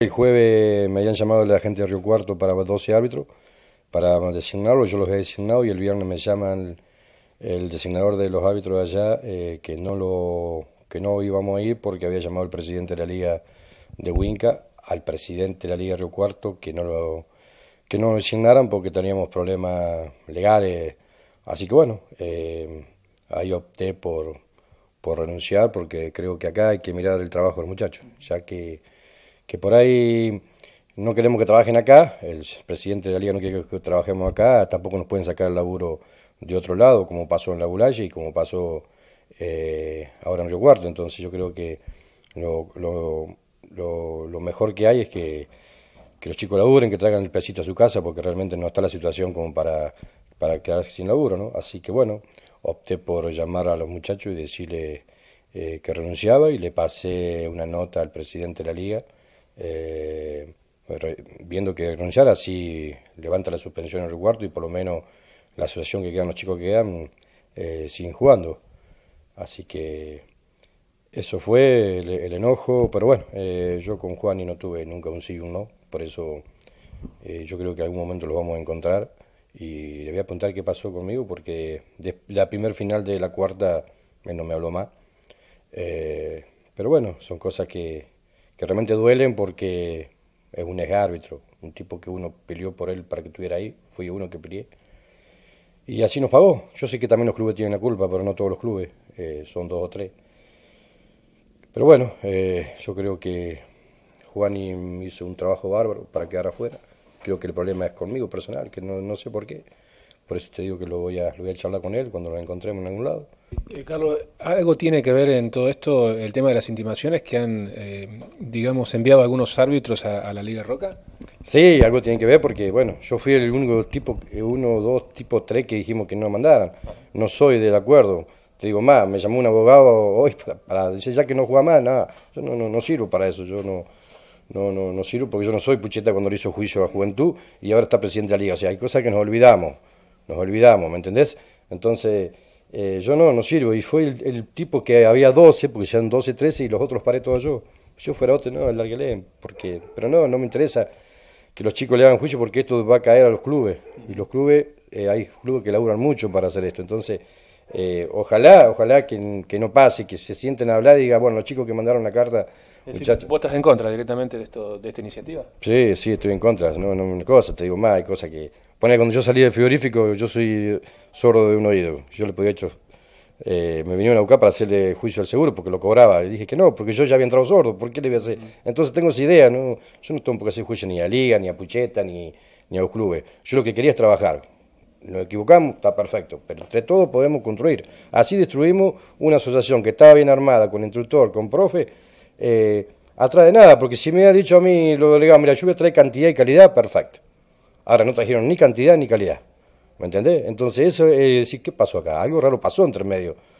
El jueves me habían llamado la gente de Río Cuarto para 12 árbitros, para designarlos, yo los he designado y el viernes me llaman el, designador de los árbitros de allá, eh, que, no lo, que no íbamos a ir porque había llamado el presidente de la Liga de Huinca al presidente de la Liga de Río Cuarto que no lo que no lo designaran porque teníamos problemas legales. Así que bueno, eh, ahí opté por, por renunciar porque creo que acá hay que mirar el trabajo del muchacho, ya que que por ahí no queremos que trabajen acá, el presidente de la liga no quiere que trabajemos acá, tampoco nos pueden sacar el laburo de otro lado, como pasó en la Bulaya y como pasó eh, ahora en Río Cuarto. Entonces yo creo que lo, mejor que hay es que, los chicos laburen, que traigan el pesito a su casa, porque realmente no está la situación como para, para quedarse sin laburo, ¿no? Así que bueno, opté por llamar a los muchachos y decirle eh, que renunciaba y le pasé una nota al presidente de la liga eh, viendo que renunciar así levanta la suspensión en el cuarto y por lo menos la asociación que quedan, los chicos que quedan, eh, siguen jugando. Así que eso fue el, enojo, pero bueno, eh, yo con Juan y no tuve nunca un sí y un no, por eso eh, yo creo que algún momento lo vamos a encontrar y le voy a apuntar qué pasó conmigo porque la primer final de la cuarta no me habló más. pero bueno, son cosas que, que realmente duelen porque es un ex árbitro, un tipo que uno peleó por él para que estuviera ahí, fui uno que peleé. Y así nos pagó. Yo sé que también los clubes tienen la culpa, pero no todos los clubes, eh, son dos o tres. Pero bueno, eh, yo creo que Juani hizo un trabajo bárbaro para quedar afuera. Creo que el problema es conmigo personal, que no, no sé por qué. Por eso te digo que lo voy a, lo voy a charlar con él cuando lo encontremos en algún lado. Eh, Carlos, algo tiene que ver en todo esto el tema de las intimaciones que han, eh, digamos, enviado algunos árbitros a, la Liga Roca. Sí, algo tiene que ver porque, bueno, yo fui el único tipo, uno, dos, tipo tres que dijimos que no mandaran. No soy del acuerdo. Te digo más, me llamó un abogado hoy para, decir ya que no juega más, nada. Yo no, no, no sirvo para eso. Yo no, no, no, no sirvo porque yo no soy pucheta cuando le hizo juicio a Juventud y ahora está presidente de la Liga. O sea, hay cosas que nos olvidamos nos olvidamos, ¿me entendés? Entonces, eh, yo no, no sirvo. Y fue el, tipo que había 12, porque eran 12, 13 y los otros paré todos yo. Yo fuera otro, no, Larguelén, porque, pero no, no me interesa que los chicos le hagan juicio porque esto va a caer a los clubes. Y los clubes, eh, hay clubes que laburan mucho para hacer esto. Entonces, eh, ojalá, ojalá que, no pase, que se sienten a hablar y digan, bueno, los chicos que mandaron la carta. ¿Vos estás en contra directamente de, esto, de esta iniciativa? Sí, sí, estoy en contra. No, no, cosa, te digo más, hay cosas que. Pone, cuando yo salí del frigorífico, yo soy sordo de un oído. Yo le podía hecho. Eh, me vinieron a buscar para hacerle juicio al seguro porque lo cobraba. Le dije que no, porque yo ya había entrado sordo, ¿por qué le voy a hacer? Entonces tengo esa idea, ¿no? Yo no tengo por qué hacer juicio ni a Liga, ni a Pucheta, ni, ni a los clubes. Yo lo que quería es trabajar nos equivocamos, está perfecto, pero entre todos podemos construir. Así destruimos una asociación que estaba bien armada, con instructor, con profe, eh, atrás de nada, porque si me ha dicho a mí lo delegado, mira, lluvia trae cantidad y calidad, perfecto. Ahora no trajeron ni cantidad ni calidad, ¿me entendés? Entonces eso es decir, ¿qué pasó acá? Algo raro pasó entre medio.